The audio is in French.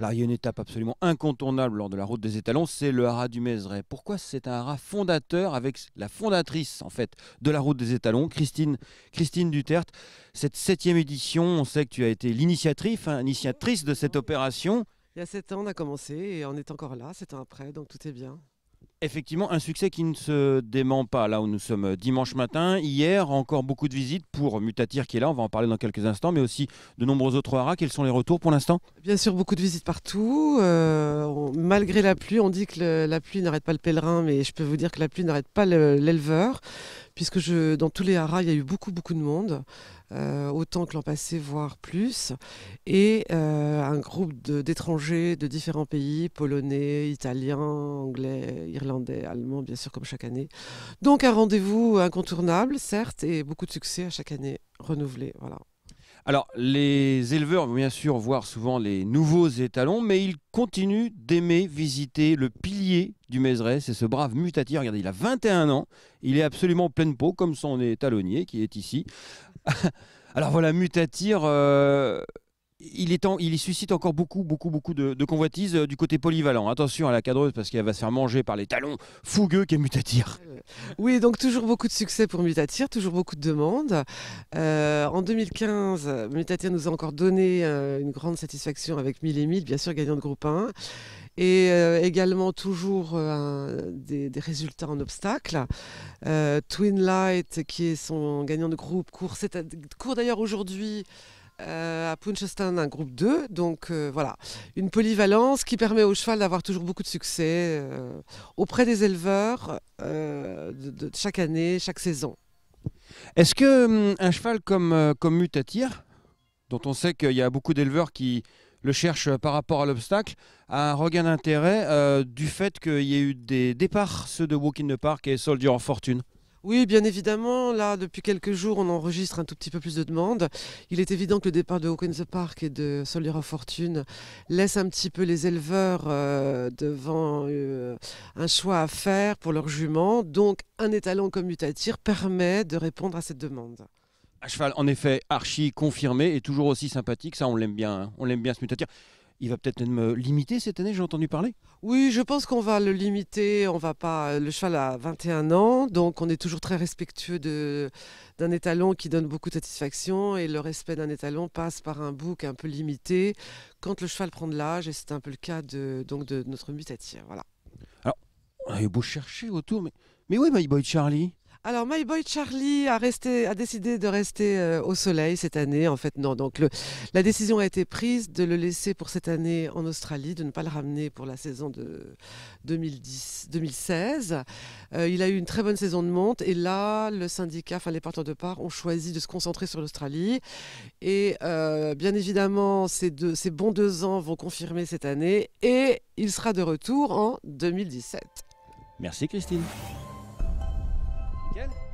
Alors il y a une étape absolument incontournable lors de la route des étalons, c'est le haras du Mézeray. Pourquoi c'est un haras fondateur avec la fondatrice en fait de la route des étalons, Christine, Christine Duterte. Cette septième édition, on sait que tu as été l'initiatrice hein, de cette opération. Il y a sept ans, on a commencé et on est encore là, c'est ans après, donc tout est bien. Effectivement, un succès qui ne se dément pas. Là où nous sommes dimanche matin, hier, encore beaucoup de visites pour Mutatir qui est là, on va en parler dans quelques instants, mais aussi de nombreux autres haras. Quels sont les retours pour l'instant Bien sûr, beaucoup de visites partout. Euh, malgré la pluie, on dit que la pluie n'arrête pas le pèlerin, mais je peux vous dire que la pluie n'arrête pas l'éleveur puisque je, dans tous les haras, il y a eu beaucoup, beaucoup de monde, euh, autant que l'an passé, voire plus, et euh, un groupe d'étrangers de, différents pays, polonais, italiens, anglais, irlandais, allemands, bien sûr, comme chaque année. Donc un rendez-vous incontournable, certes, et beaucoup de succès à chaque année renouvelé. Voilà. Alors, les éleveurs vont bien sûr voir souvent les nouveaux étalons, mais ils continuent d'aimer visiter le pilier du Mézeray. C'est ce brave Mutatir. Regardez, il a 21 ans. Il est absolument pleine peau, comme son étalonnier qui est ici. Alors voilà, mutatir, euh, il, est suscite encore beaucoup, beaucoup, beaucoup de, convoitises euh, du côté polyvalent. Attention à la cadreuse parce qu'elle va se faire manger par les talons fougueux qu'est Mutatir. Euh, oui, donc toujours beaucoup de succès pour Mutatir, toujours beaucoup de demandes. Euh, en 2015, Mutatir nous a encore donné une grande satisfaction avec 1000 et 1000, bien sûr gagnant de groupe 1. Et également toujours des, résultats en obstacle. Twin Light, qui est son gagnant de groupe, court d'ailleurs aujourd'hui. Euh, à Punchestan un groupe 2. Donc euh, voilà, une polyvalence qui permet au cheval d'avoir toujours beaucoup de succès euh, auprès des éleveurs de, chaque année, chaque saison. Est-ce que hum, un cheval comme, comme dont on sait qu'il y a beaucoup d'éleveurs qui le cherchent par rapport à l'obstacle, a un regain d'intérêt du fait qu'il y ait eu des départs, ceux de Walking the Park et Soldier en Fortune oui, bien évidemment. Là, depuis quelques jours, on enregistre un tout petit peu plus de demandes. Il est évident que le départ de Hawkins Park et de Soldier of Fortune laisse un petit peu les éleveurs euh, devant euh, un choix à faire pour leurs juments. Donc, un étalon comme Mutatir permet de répondre à cette demande. À cheval, en effet, archi confirmé et toujours aussi sympathique. Ça, on l'aime bien. Hein. On l'aime bien ce mutatir il va peut-être me euh, limiter cette année, j'ai entendu parler Oui, je pense qu'on va le limiter. On va pas. Euh, le cheval a 21 ans, donc on est toujours très respectueux d'un étalon qui donne beaucoup de satisfaction. Et le respect d'un étalon passe par un bouc un peu limité quand le cheval prend de l'âge, et c'est un peu le cas de, donc de notre mutatier. Voilà. Alors, on beau chercher autour, mais, mais oui, My Boy Charlie alors, My Boy Charlie a, resté, a décidé de rester euh, au soleil cette année. En fait, non. Donc, la décision a été prise de le laisser pour cette année en Australie, de ne pas le ramener pour la saison de 2010, 2016. Euh, il a eu une très bonne saison de monte. Et là, le syndicat, enfin, les porteurs de part, ont choisi de se concentrer sur l'Australie. Et euh, bien évidemment, ces, deux, ces bons deux ans vont confirmer cette année. Et il sera de retour en 2017. Merci, Christine. gel.